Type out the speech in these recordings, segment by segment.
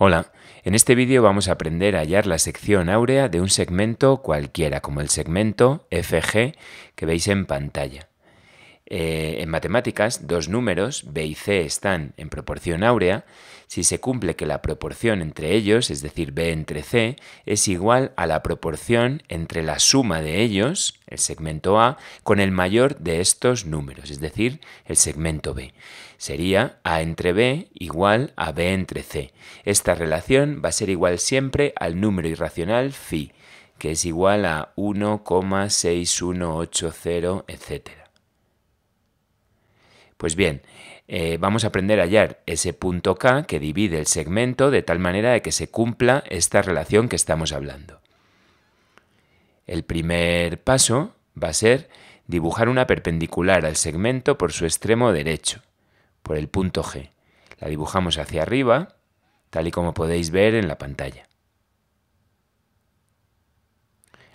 Hola, en este vídeo vamos a aprender a hallar la sección áurea de un segmento cualquiera, como el segmento FG que veis en pantalla. Eh, en matemáticas, dos números, B y C, están en proporción áurea. Si se cumple que la proporción entre ellos, es decir, B entre C, es igual a la proporción entre la suma de ellos, el segmento A, con el mayor de estos números, es decir, el segmento B. Sería A entre B igual a B entre C. Esta relación va a ser igual siempre al número irracional phi, que es igual a 1,6180, etcétera. Pues bien, eh, vamos a aprender a hallar ese punto K que divide el segmento de tal manera de que se cumpla esta relación que estamos hablando. El primer paso va a ser dibujar una perpendicular al segmento por su extremo derecho, por el punto G. La dibujamos hacia arriba, tal y como podéis ver en la pantalla.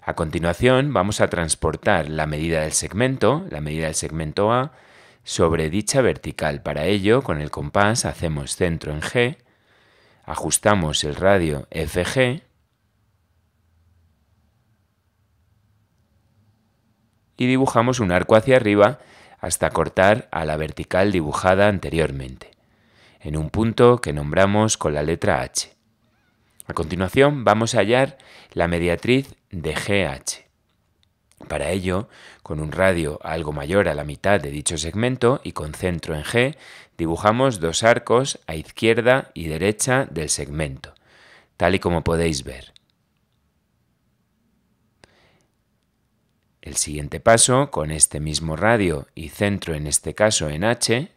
A continuación vamos a transportar la medida del segmento, la medida del segmento A, sobre dicha vertical. Para ello, con el compás hacemos centro en G, ajustamos el radio FG y dibujamos un arco hacia arriba hasta cortar a la vertical dibujada anteriormente, en un punto que nombramos con la letra H. A continuación vamos a hallar la mediatriz de GH. Para ello, con un radio algo mayor a la mitad de dicho segmento y con centro en G, dibujamos dos arcos a izquierda y derecha del segmento, tal y como podéis ver. El siguiente paso, con este mismo radio y centro en este caso en H,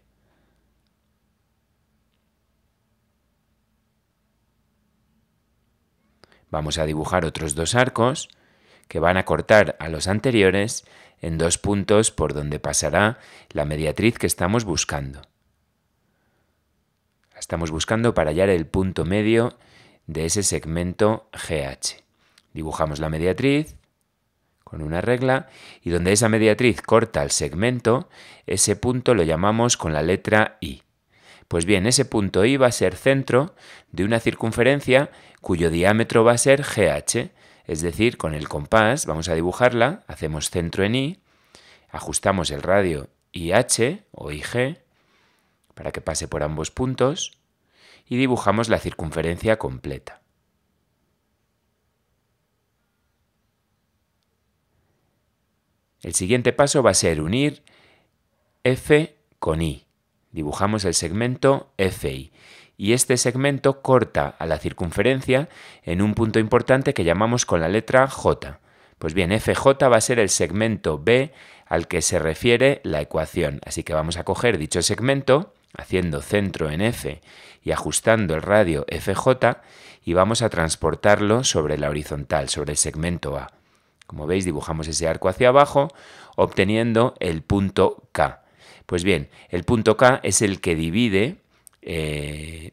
vamos a dibujar otros dos arcos, que van a cortar a los anteriores en dos puntos por donde pasará la mediatriz que estamos buscando. estamos buscando para hallar el punto medio de ese segmento GH. Dibujamos la mediatriz con una regla y donde esa mediatriz corta el segmento, ese punto lo llamamos con la letra I. Pues bien, ese punto I va a ser centro de una circunferencia cuyo diámetro va a ser GH. Es decir, con el compás vamos a dibujarla, hacemos centro en I, ajustamos el radio IH o IG para que pase por ambos puntos y dibujamos la circunferencia completa. El siguiente paso va a ser unir F con I. Dibujamos el segmento FI y este segmento corta a la circunferencia en un punto importante que llamamos con la letra J. Pues bien, FJ va a ser el segmento B al que se refiere la ecuación. Así que vamos a coger dicho segmento, haciendo centro en F y ajustando el radio FJ, y vamos a transportarlo sobre la horizontal, sobre el segmento A. Como veis, dibujamos ese arco hacia abajo, obteniendo el punto K. Pues bien, el punto K es el que divide eh,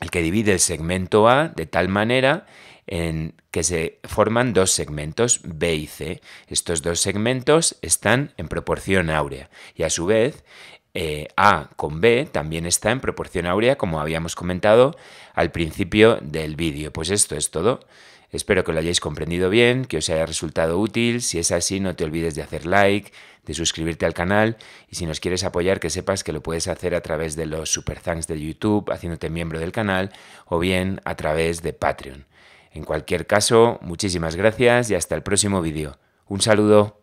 el que divide el segmento A de tal manera en que se forman dos segmentos B y C. Estos dos segmentos están en proporción áurea y a su vez eh, A con B también está en proporción áurea como habíamos comentado al principio del vídeo. Pues esto es todo. Espero que lo hayáis comprendido bien, que os haya resultado útil. Si es así, no te olvides de hacer like, de suscribirte al canal y si nos quieres apoyar, que sepas que lo puedes hacer a través de los Super Thanks de YouTube, haciéndote miembro del canal o bien a través de Patreon. En cualquier caso, muchísimas gracias y hasta el próximo vídeo. Un saludo.